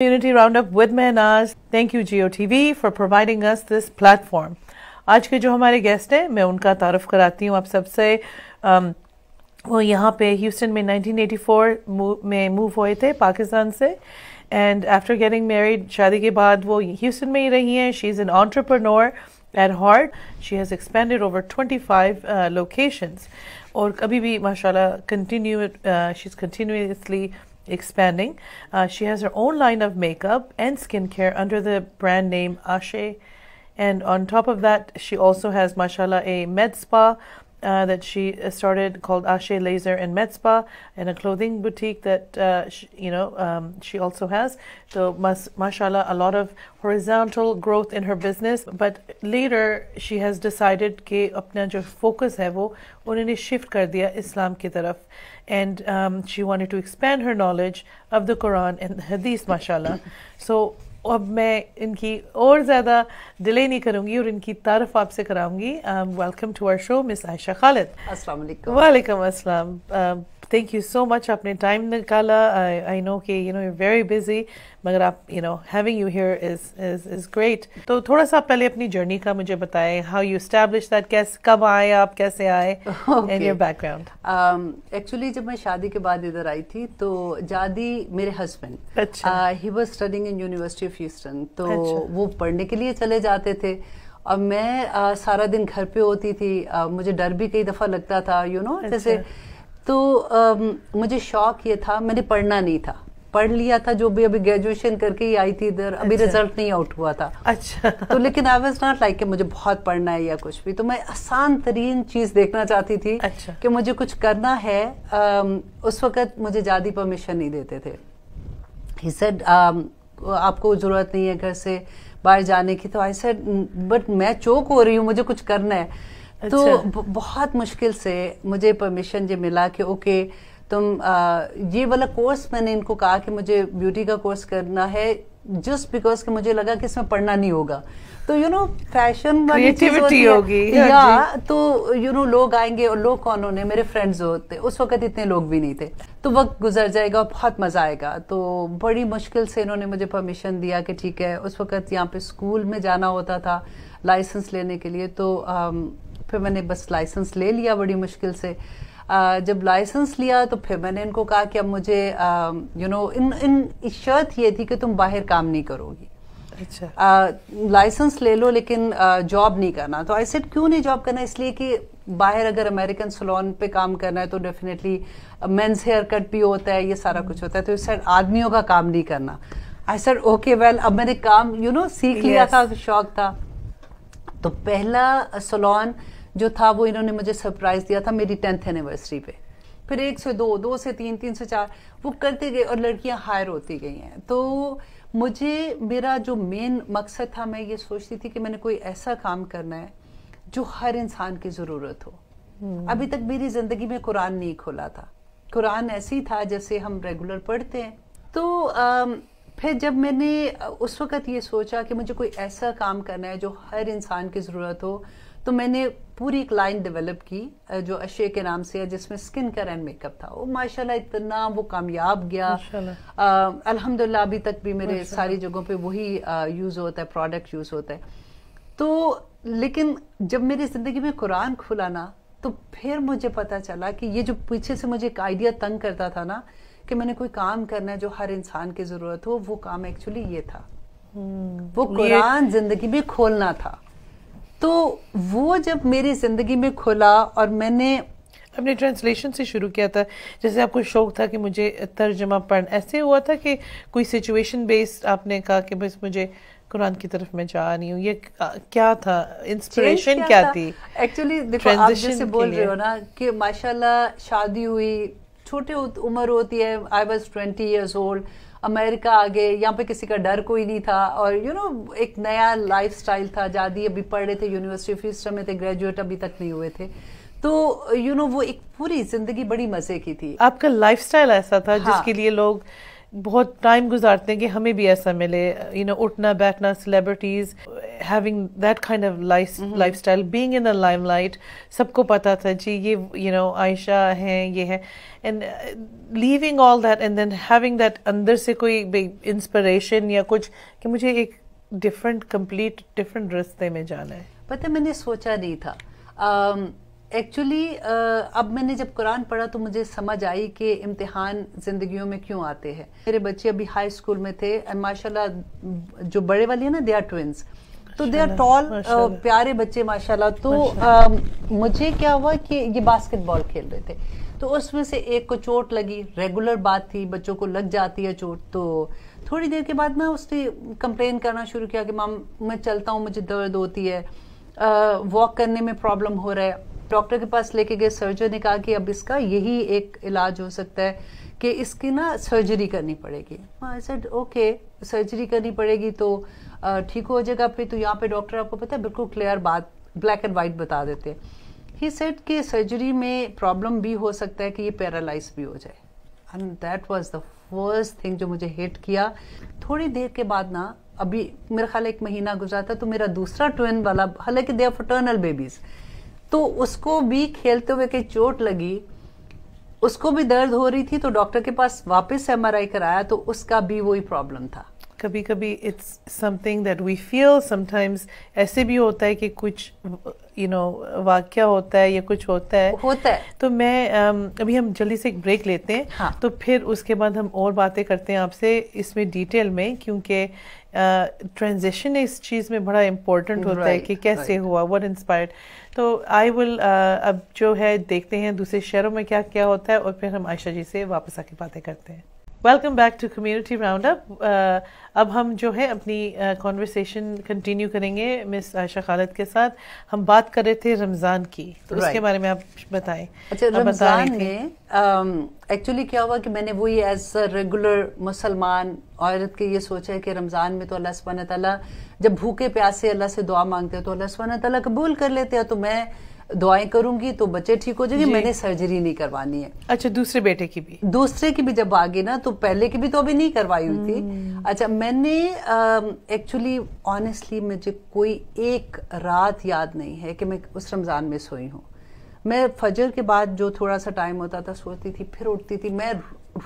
Community Roundup with Mehnaz. Thank you Geo TV for providing us this platform आज के जो हमारे guest हैं मैं उनका तारफ़ कराती हूँ आप सबसे वो यहाँ पे ह्यूस्टन में 1984 में मूव हुए थे पाकिस्तान से एंड आफ्टर गेटिंग मैरिड शादी के बाद वो ह्यूस्टन में ही रही हैं she is an entrepreneur at heart she has expanded over 25 locations और कभी भी माशाल्लाह continue she is continuously expanding. Uh, she has her own line of makeup and skincare under the brand name Ashe. And on top of that, she also has, mashallah, a med spa uh, that she started called Ashe Laser and Med Spa, and a clothing boutique that uh, she, you know um, she also has. So, mas- mashallah, a lot of horizontal growth in her business. But later, she has decided that her focus है वो उन्होंने shift कर Islam. Islam and um, she wanted to expand her knowledge of the Quran and the Hadith, mashallah. So अब मैं इनकी और ज़्यादा delay नहीं करूँगी और इनकी तारफ आपसे कराऊँगी welcome to our show miss Ayesha Khalid वालेकुम अस्सलाम थैंक यू सो मच आपने टाइम निकाला आई नो कि you know you very busy मगर आप you know having you here is is is great तो थोड़ा सा पहले अपनी जर्नी का मुझे बताएं हाउ यू स्टैब्लिश दैट कैसे कब आए आप कैसे आए इन योर बैकग्राउंड एक्चुअली जब मैं शादी के बाद इधर आई थी तो जादी मेरे हस्बैंड अच्छा ही was studying in university of Houston तो अच्छा। वो पढ़ने के लिए चले जाते थे और मैं आ, uh, सारा दिन घर पे होती थी आ, uh, मुझे डर भी कई दफ़ा लगता था यू you नो know, अच्छा. जैसे तो आ, मुझे शौक ये था मैंने पढ़ना नहीं था पढ़ लिया था जो भी अभी ग्रेजुएशन करके ही आई थी इधर अभी अच्छा। रिजल्ट नहीं आउट हुआ था अच्छा तो लेकिन आई वॉज नॉट लाइक मुझे बहुत पढ़ना है या कुछ भी तो मैं आसान तरीन चीज देखना चाहती थी अच्छा। कि मुझे कुछ करना है आ, उस वक्त मुझे ज्यादा परमिशन नहीं देते थे ही सेड आपको जरूरत नहीं है घर से बाहर जाने की तो आई सेड बट मैं चौक हो रही हूँ मुझे कुछ करना है तो अच्छा। तो बहुत मुश्किल से मुझे परमिशन ये मिला कि ओके तुम आ, ये वाला कोर्स मैंने इनको कहा कि मुझे ब्यूटी का कोर्स करना है जस्ट बिकॉज कि मुझे लगा कि इसमें पढ़ना नहीं होगा तो यू नो फैशन क्रिएटिविटी होगी हाँ या तो यू नो लोग आएंगे और लोग कौन होने मेरे फ्रेंड्स होते उस वक्त इतने लोग भी नहीं थे तो वक्त गुजर जाएगा और बहुत मजा आएगा तो बड़ी मुश्किल से इन्होंने मुझे परमिशन दिया कि ठीक है उस वक्त यहाँ पे स्कूल में जाना होता था लाइसेंस लेने के लिए तो फिर मैंने बस लाइसेंस ले लिया बड़ी मुश्किल से जब लाइसेंस लिया तो फिर मैंने इनको कहा कि अब मुझे यू नो इन इन शर्त ये थी कि तुम बाहर काम नहीं करोगी अच्छा लाइसेंस ले लो लेकिन जॉब नहीं करना तो आई सेड क्यों नहीं जॉब करना इसलिए कि बाहर अगर अमेरिकन सलोन पे काम करना है तो डेफिनेटली मेंस हेयर कट भी होता है ये सारा कुछ होता है तो सर आदमियों का काम नहीं करना आई सर ओके वेल अब मैंने काम यू you नो know, सीख yes. लिया था शौक था तो पहला सलोन uh, जो था वो इन्होंने मुझे सरप्राइज़ दिया था मेरी टेंथ एनिवर्सरी पे फिर एक से दो दो से तीन तीन से चार वो करते गए और लड़कियां हायर होती गई हैं तो मुझे मेरा जो मेन मकसद था मैं ये सोचती थी कि मैंने कोई ऐसा काम करना है जो हर इंसान की ज़रूरत हो हम्म। अभी तक मेरी ज़िंदगी में कुरान नहीं खोला था कुरान ऐसी था जैसे हम रेगुलर पढ़ते हैं तो आ, फिर जब मैंने उस वक़्त ये सोचा कि मुझे कोई ऐसा काम करना है जो हर इंसान की ज़रूरत हो तो मैंने पूरी एक लाइन डेवलप की जो अशे के नाम से है जिसमें स्किन केयर एंड मेकअप था वो माशाल्लाह इतना वो कामयाब गया अल्हम्दुलिल्लाह अभी तक भी मेरे सारी जगहों पे वही यूज़ होता है प्रोडक्ट यूज़ होता है तो लेकिन जब मेरी ज़िंदगी में कुरान खुला ना तो फिर मुझे पता चला कि ये जो पीछे से मुझे एक आइडिया तंग करता था ना कि मैंने कोई काम करना है जो हर इंसान की ज़रूरत हो वो काम एक्चुअली ये था हम्म। वो कुरान जिंदगी में खोलना था तो वो जब मेरी ज़िंदगी में खुला और मैंने अपने ट्रांसलेशन से शुरू किया था जैसे आपको शौक था कि मुझे तर्जमा पढ़ ऐसे हुआ था कि कोई सिचुएशन बेस्ड आपने कहा कि बस मुझे कुरान की तरफ मैं जा रही हूँ ये क्या था इंस्पिरेशन क्या, क्या था? थी एक्चुअली देखो आप जैसे बोल रहे हो ना कि माशाल्लाह शादी हुई छोटे उम्र होती है I was twenty years old America आ गए यहाँ पे किसी का डर कोई नहीं था और यू you नो know, एक नया लाइफ स्टाइल था जादी अभी पढ़ रहे थे यूनिवर्सिटी ऑफ हिस्टर में थे ग्रेजुएट अभी तक नहीं हुए थे तो यू you नो know, वो एक पूरी जिंदगी बड़ी मज़े की थी आपका लाइफ ऐसा था हाँ, जिसके लिए लोग बहुत टाइम गुजारते हैं कि हमें भी ऐसा मिले यू नो उठना बैठना celebrities having that kind of lifestyle being in the limelight सबको पता था जी ये यू नो आयशा हैं ये है and leaving all that and then having that अंदर से कोई इंस्परेशन या कुछ कि मुझे एक डिफरेंट कंप्लीट डिफरेंट रस्ते में जाना है पता मैंने सोचा नहीं था um, एक्चुअली uh, अब मैंने जब कुरान पढ़ा तो मुझे समझ आई कि इम्तिहान ज़िंदगियों में क्यों आते हैं मेरे बच्चे अभी हाई स्कूल में थे एंड माशाल्लाह जो बड़े वाले हैं ना दे आर ट्विंस तो दे आर टॉल प्यारे बच्चे माशाल्लाह तो uh, मुझे क्या हुआ कि ये बास्केटबॉल खेल रहे थे तो उसमें से एक को चोट लगी रेगुलर बात थी बच्चों को लग जाती है चोट तो थोड़ी देर के बाद ना उसने कंप्लेन करना शुरू किया कि माम मैं चलता हूँ मुझे दर्द होती है वॉक uh, करने में प्रॉब्लम हो रहा है डॉक्टर के पास लेके गए सर्जन ने कहा कि अब इसका यही एक इलाज हो सकता है कि इसकी ना सर्जरी करनी पड़ेगी आई सेड ओके सर्जरी करनी पड़ेगी तो ठीक हो जाएगा फिर तो यहाँ पे डॉक्टर आपको पता है बिल्कुल क्लियर बात ब्लैक एंड वाइट बता देते हैं ही सेट कि सर्जरी में प्रॉब्लम भी हो सकता है कि ये पैरालाइज भी हो जाए and that was the first thing जो मुझे हिट किया थोड़ी देर के बाद ना अभी मेरा ख्याल एक महीना गुजरा था तो मेरा दूसरा ट्वेन वाला हालांकि दे आर फटर्नल बेबीज़ तो उसको भी खेलते हुए कहीं चोट लगी उसको भी दर्द हो रही थी तो डॉक्टर के पास वापस एमआरआई कराया तो उसका भी वही प्रॉब्लम था कभी कभी it's something that we feel sometimes ऐसे भी होता है कि कुछ यू you नो know, वाक्य होता है या कुछ होता है होता है तो मैं um, अभी हम जल्दी से एक ब्रेक लेते हैं हाँ. तो फिर उसके बाद हम और बातें करते हैं आपसे इसमें डिटेल में क्योंकि ट्रांजेक्शन uh, इस चीज़ में बड़ा इम्पोर्टेंट होता right, है कि कैसे right. हुआ वट इंस्पायर्ड तो आई विल uh, अब जो है देखते हैं दूसरे शहरों में क्या क्या होता है और फिर हम आयशा जी से वापस आके बातें करते हैं welcome back to community roundup अब हम जो है अपनी कॉन्वर्सेशन uh, कंटिन्यू करेंगे मिस आयशा खालिद के साथ हम बात कर रहे थे रमज़ान की तो right. उसके बारे में आप बताएं अच्छा रमज़ान में एक्चुअली um, क्या हुआ कि मैंने वही एज रेगुलर मुसलमान औरत के ये सोचा है कि रमज़ान में तो अल्लाह सुबहान तला जब भूखे प्यासे अल्लाह से दुआ मांगते हैं तो अल्लाह सुबहान तला कबूल कर लेते हैं तो मैं दुआएं करूंगी तो बच्चे ठीक हो जाएंगे मैंने सर्जरी नहीं करवानी है अच्छा दूसरे बेटे की भी दूसरे की भी जब आ गई ना तो पहले की भी तो अभी नहीं करवाई हुई थी हम्म। अच्छा मैंने एक्चुअली ऑनेस्टली मुझे कोई एक रात याद नहीं है कि मैं उस रमज़ान में सोई हूँ मैं फजर के बाद जो थोड़ा सा टाइम होता था सोती थी फिर उठती थी मैं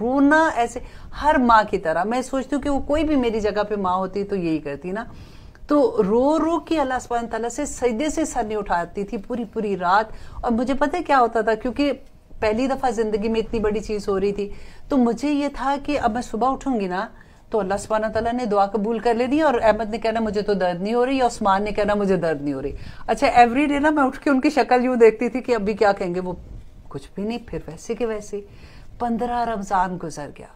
रोना ऐसे हर माँ की तरह मैं सोचती हूँ कि वो कोई भी मेरी जगह पे माँ होती तो यही करती ना तो रो रो के अल्लाह सुबह तला से सजदे से सर नहीं उठाती थी पूरी पूरी रात और मुझे पता है क्या होता था क्योंकि पहली दफ़ा ज़िंदगी में इतनी बड़ी चीज़ हो रही थी तो मुझे ये था कि अब मैं सुबह उठूंगी ना तो अल्लाह सुबहाना तला ने दुआ कबूल कर लेनी और अहमद ने कहना मुझे तो दर्द नहीं हो रही उस्मान ने कहना मुझे दर्द नहीं हो रही अच्छा एवरी डे ना मैं उठ के उनकी शक्ल यूँ देखती थी कि अभी क्या कहेंगे वो कुछ भी नहीं फिर वैसे के वैसे पंद्रह रमज़ान गुजर गया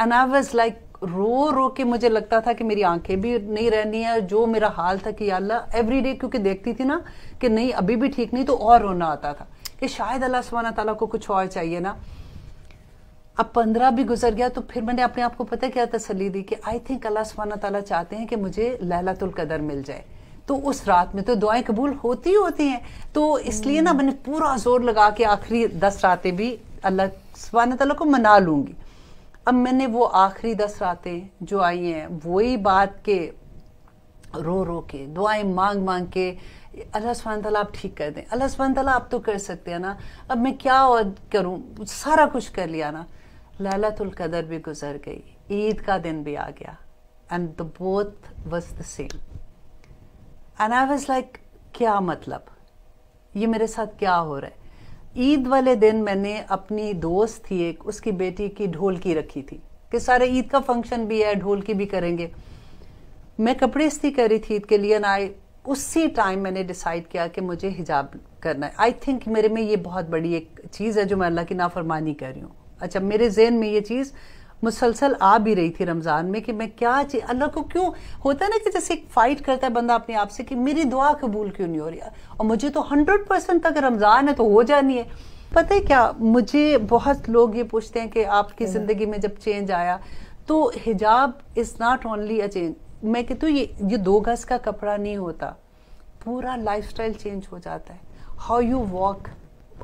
एंड आई वॉज लाइक रो रो के मुझे लगता था कि मेरी आंखें भी नहीं रहनी है जो मेरा हाल था कि अल्लाह एवरी डे क्योंकि देखती थी ना कि नहीं अभी भी ठीक नहीं तो और रोना आता था कि शायद अल्लाह सुबहाना तला को कुछ और चाहिए ना अब पंद्रह भी गुजर गया तो फिर मैंने अपने आप को पता क्या तसली दी कि आई थिंक अल्लाह सुबहाना तला चाहते हैं कि मुझे लहलातुल कदर मिल जाए तो उस रात में तो दुआएं कबूल होती होती हैं तो इसलिए ना हम्म। मैंने पूरा जोर लगा के आखिरी दस रातें भी अल्लाह सुबहाना तला को मना लूंगी अब मैंने वो आखिरी दस रातें जो आई हैं वही बात के रो रो के दुआएं मांग मांग के अल्लाह सुबहान तला आप ठीक कर दें अल्लाह सुबहान तला आप तो कर सकते हैं ना अब मैं क्या और करूं सारा कुछ कर लिया ना लैलतुल कदर भी गुजर गई ईद का दिन भी आ गया and the both was the same and I was like क्या मतलब ये मेरे साथ क्या हो रहा है ईद वाले दिन मैंने अपनी दोस्त थी एक उसकी बेटी की ढोलकी रखी थी कि सारे ईद का फंक्शन भी है ढोलकी भी करेंगे मैं कपड़े इस्ती कर रही थी ईद के लिए ना आई उसी टाइम मैंने डिसाइड किया कि मुझे हिजाब करना है आई थिंक मेरे में ये बहुत बड़ी एक चीज़ है जो मैं अल्लाह की नाफरमानी कर रही हूँ अच्छा मेरे जहन में ये चीज़ मुसलसल आ भी रही थी रमज़ान में कि मैं क्या चीज अल्लाह को क्यों होता है ना कि जैसे एक फ़ाइट करता है बंदा अपने आप से कि मेरी दुआ कबूल क्यों नहीं हो रही और मुझे तो हंड्रेड परसेंट तक रमज़ान है तो हो जानी है पता है क्या मुझे बहुत लोग ये पूछते हैं कि आपकी हम्म। ज़िंदगी में जब चेंज आया तो हिजाब is not only a change मैं कहती हूँ ये ये दो गज़ का कपड़ा नहीं होता पूरा लाइफस्टाइल चेंज हो जाता है हाउ यू वॉक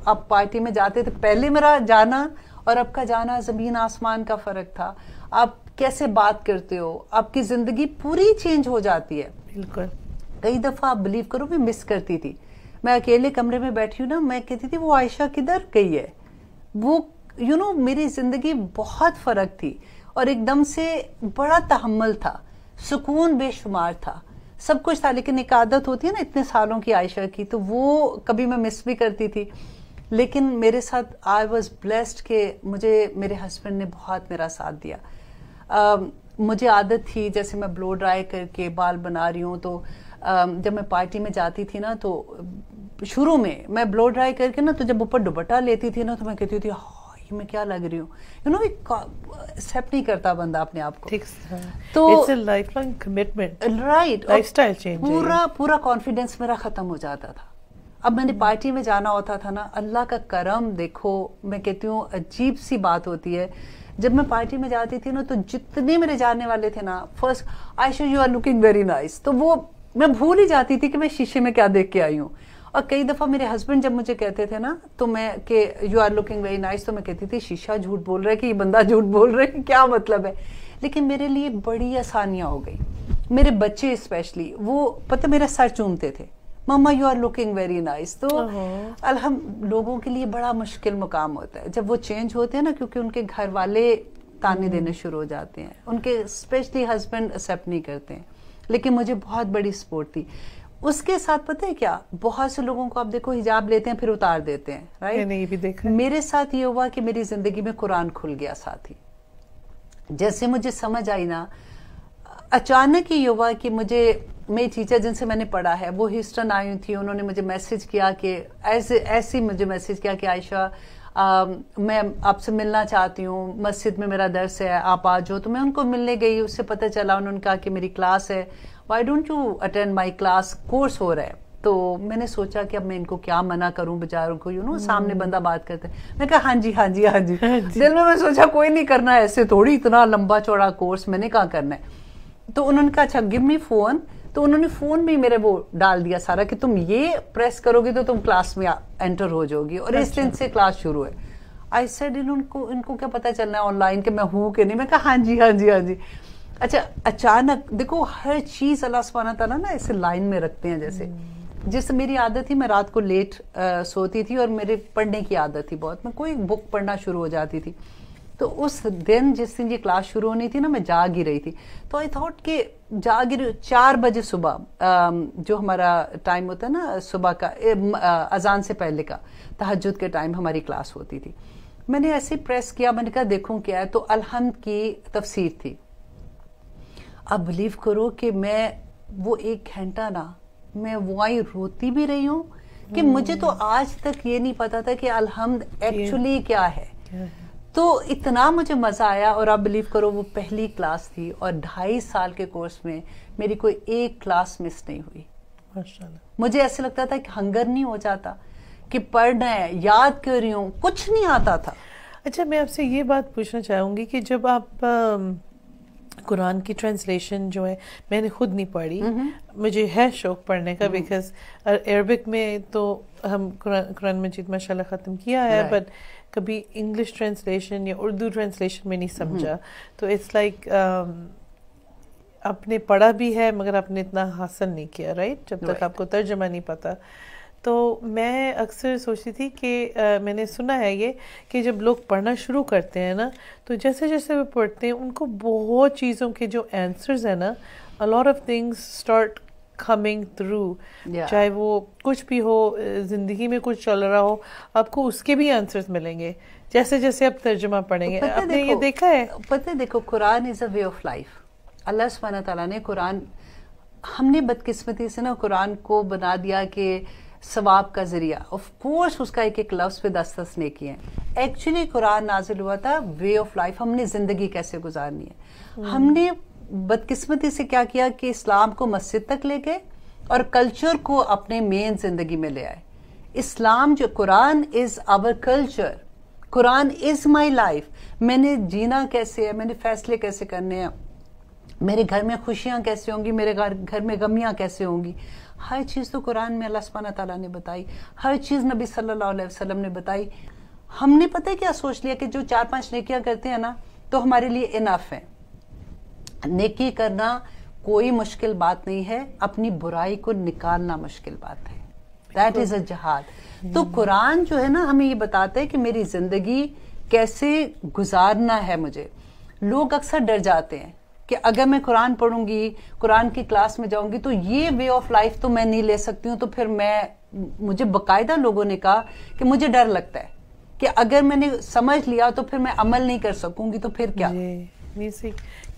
आप पार्टी में जाते थे पहले मेरा जाना और आपका जाना ज़मीन आसमान का फ़र्क था आप कैसे बात करते हो आपकी ज़िंदगी पूरी चेंज हो जाती है बिल्कुल कई दफ़ा आप बिलीव करो मैं मिस करती थी मैं अकेले कमरे में बैठी हूँ ना मैं कहती थी वो आयशा किधर गई है वो यू नो मेरी ज़िंदगी बहुत फ़र्क थी और एकदम से बड़ा तहमल था सुकून बेशुमार था सब कुछ था लेकिन एक आदत होती है ना इतने सालों की आयशा की तो वो कभी मैं मिस भी करती थी लेकिन मेरे साथ आई वॉज ब्लेस्ड के मुझे मेरे हस्बैंड ने बहुत मेरा साथ दिया मुझे आदत थी जैसे मैं ब्लो ड्राई करके बाल बना रही हूँ तो जब मैं पार्टी में जाती थी ना तो शुरू में मैं ब्लो ड्राई करके ना तो जब ऊपर दुपट्टा लेती थी ना तो मैं कहती थी कि मैं क्या लग रही हूँ यू नो एक्सेप्ट नहीं करता बंदा अपने आप को तो lifelong commitment right style change पूरा पूरा कॉन्फिडेंस मेरा खत्म हो जाता था अब मैंने पार्टी में जाना होता था ना अल्लाह का करम देखो मैं कहती हूँ अजीब सी बात होती है जब मैं पार्टी में जाती थी ना तो जितने मेरे जाने वाले थे ना first I show you are looking very nice तो वो मैं भूल ही जाती थी कि मैं शीशे में क्या देख के आई हूँ और कई दफ़ा मेरे हस्बैंड जब मुझे कहते थे ना तो मैं कि you are looking very nice तो मैं कहती थी शीशा झूठ बोल रहा है कि ये बंदा झूठ बोल रहा है क्या मतलब है लेकिन मेरे लिए बड़ी आसानियाँ हो गई मेरे बच्चे स्पेशली वो पता मेरा सर चूमते थे mama you are looking very nice तो अलहम लोगों के लिए बड़ा मुश्किल मुकाम होता है जब वो चेंज होते हैं ना क्योंकि उनके घर वाले ताने हम्म। देने शुरू हो जाते हैं उनके स्पेशली हस्बैंड एक्सेप्ट नहीं करते हैं लेकिन मुझे बहुत बड़ी सपोर्ट थी उसके साथ पता है क्या बहुत से लोगों को आप देखो हिजाब लेते हैं फिर उतार देते हैं राइट नहीं भी देखा मेरे साथ ये हुआ कि मेरी जिंदगी में कुरान खुल गया साथ ही जैसे मुझे समझ आई ना अचानक ही ये हुआ कि मुझे में टीचर जिनसे मैंने पढ़ा है वो हिस्टन आई हुई थी उन्होंने मुझे मैसेज किया कि ऐसे ऐसे मुझे मैसेज किया कि आयशा मैं आपसे मिलना चाहती हूँ मस्जिद में मेरा दर्स है आप आ जाओ तो मैं उनको मिलने गई उससे पता चला उन्होंने कहा कि मेरी क्लास है why don't you attend my class course हो रहा है तो मैंने सोचा कि अब मैं इनको क्या मना करूं बेचारों को यू नो hmm. सामने बंदा बात करते है मैं कहा हाँ, हाँ जी हाँ जी हाँ जी दिल में मैं सोचा कोई नहीं करना ऐसे थोड़ी इतना लंबा चौड़ा कोर्स मैंने कहा करना है तो उन्होंने कहा अच्छा गिव मी फोन तो उन्होंने फ़ोन में मेरे वो डाल दिया सारा कि तुम ये प्रेस करोगे तो तुम क्लास में एंटर हो जाओगी और इस दिन अच्छा। से क्लास शुरू है आई सेड इनको इनको क्या पता चलना है ऑनलाइन कि मैं हूँ कि नहीं मैं कहा हाँ जी हाँ जी हाँ जी अच्छा अचानक देखो हर चीज़ अल्लाह सुबहाना तला ना ऐसे लाइन में रखते हैं जैसे हम्म। जैसे मेरी आदत थी मैं रात को लेट आ, सोती थी और मेरे पढ़ने की आदत थी बहुत मैं कोई बुक पढ़ना शुरू हो जाती थी तो उस दिन जिस दिन ये क्लास शुरू होनी थी ना मैं जाग ही रही थी तो आई थॉट कि जाग ही चार बजे सुबह जो हमारा टाइम होता है ना सुबह का अजान से पहले का तहजद के टाइम हमारी क्लास होती थी मैंने ऐसे प्रेस किया मैंने कहा देखूं क्या है तो अलहमद की तफसीर थी अब बिलीव करो कि मैं वो एक घंटा ना मैं वहीं रोती भी रही हूँ कि मुझे तो हम्म। आज तक ये नहीं पता था कि अलहमद एक्चुअली क्या है तो इतना मुझे मज़ा आया और आप बिलीव करो वो पहली क्लास थी और ढाई साल के कोर्स में मेरी कोई एक क्लास मिस नहीं हुई मुझे ऐसे लगता था कि हंगर नहीं हो जाता कि पढ़ना है याद कर रही हूँ कुछ नहीं आता था अच्छा मैं आपसे ये बात पूछना चाहूँगी कि जब आप कुरान की ट्रांसलेशन जो है मैंने खुद नहीं पढ़ी हम्म हम्म। मुझे है शौक पढ़ने का बिकॉज हम्म। अरबिक में तो हम कुरान, कुरान मजीद माशाल्लाह ख़त्म किया है बट right. कभी इंग्लिश ट्रांसलेशन या उर्दू ट्रांसलेशन में नहीं हम्म। समझा तो इट्स लाइक um, आपने पढ़ा भी है मगर आपने इतना हासिल नहीं किया राइट जब तक आपको तर्जमा नहीं पता तो मैं अक्सर सोचती थी कि आ, मैंने सुना है ये कि जब लोग पढ़ना शुरू करते हैं ना तो जैसे जैसे वे पढ़ते हैं उनको बहुत चीज़ों के जो आंसर्स हैं ना a lot of things start coming through चाहे वो कुछ भी हो ज़िंदगी में कुछ चल रहा हो आपको उसके भी आंसर्स मिलेंगे जैसे जैसे आप तर्जुमा पढ़ेंगे आपने ये देखा है पता है देखो Quran is a way of life अल्लाह सुबहाना तला ने कुरान हमने बदकिस्मती से ना कुरान को बना दिया कि सवाब का ज़रिया ऑफ कोर्स उसका एक एक लफ्ज़ पे दस दस ने किए एक्चुअली कुरान नाजिल हुआ था वे ऑफ लाइफ हमने ज़िंदगी कैसे गुजारनी है हम्म। हमने बदकिस्मती से क्या किया कि इस्लाम को मस्जिद तक ले गए और कल्चर को अपने मेन जिंदगी में ले आए इस्लाम जो Quran is our culture Quran is my life मैंने जीना कैसे है मैंने फैसले कैसे करने हैं मेरे घर में खुशियाँ कैसे होंगी मेरे घर घर में गमियाँ कैसे होंगी हर चीज़ तो कुरान में अल्लाह सुबहाना ताला ने बताई हर चीज़ नबी सल्लल्लाहु अलैहि वसल्लम ने बताई हमने पता है क्या सोच लिया कि जो चार पांच नेकियां करते हैं ना तो हमारे लिए इनफ है नेकी करना कोई मुश्किल बात नहीं है अपनी बुराई को निकालना मुश्किल बात है दैट इज अ जहाद तो hmm. कुरान जो है ना हमें ये बताता है कि मेरी जिंदगी कैसे गुजारना है मुझे लोग अक्सर डर जाते हैं कि अगर मैं कुरान पढ़ूंगी कुरान की क्लास में जाऊंगी तो ये वे ऑफ लाइफ तो मैं नहीं ले सकती हूँ तो फिर मैं मुझे बकायदा लोगों ने कहा कि मुझे डर लगता है कि अगर मैंने समझ लिया तो फिर मैं अमल नहीं कर सकूंगी तो फिर क्या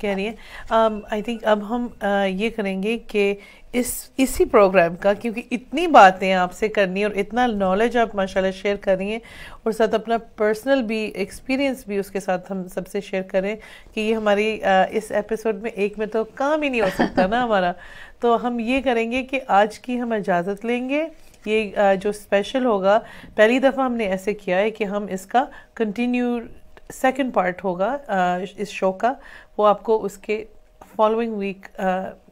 कह रही हैं आई um, थिंक अब हम uh, ये करेंगे कि इस इसी प्रोग्राम का क्योंकि इतनी बातें आपसे करनी और इतना नॉलेज आप माशाल्लाह शेयर कर रही हैं और साथ अपना पर्सनल भी एक्सपीरियंस भी उसके साथ हम सबसे शेयर करें कि ये हमारी uh, इस एपिसोड में एक में तो काम ही नहीं हो सकता ना हमारा तो हम ये करेंगे कि आज की हम इजाज़त लेंगे ये uh, जो स्पेशल होगा पहली दफ़ा हमने ऐसे किया है कि हम इसका कंटिन्यू सेकेंड पार्ट होगा इस शो का वो आपको उसके फॉलोइंग वीक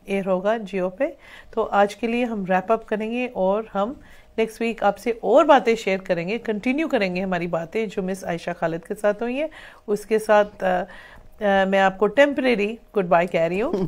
एयर होगा जियो पे तो आज के लिए हम रैप अप करेंगे और हम नेक्स्ट वीक आपसे और बातें शेयर करेंगे कंटिन्यू करेंगे हमारी बातें जो मिस आयशा खालिद के साथ हुई हैं उसके साथ आ, आ, मैं आपको टेम्परेरी गुड बाय कह रही हूँ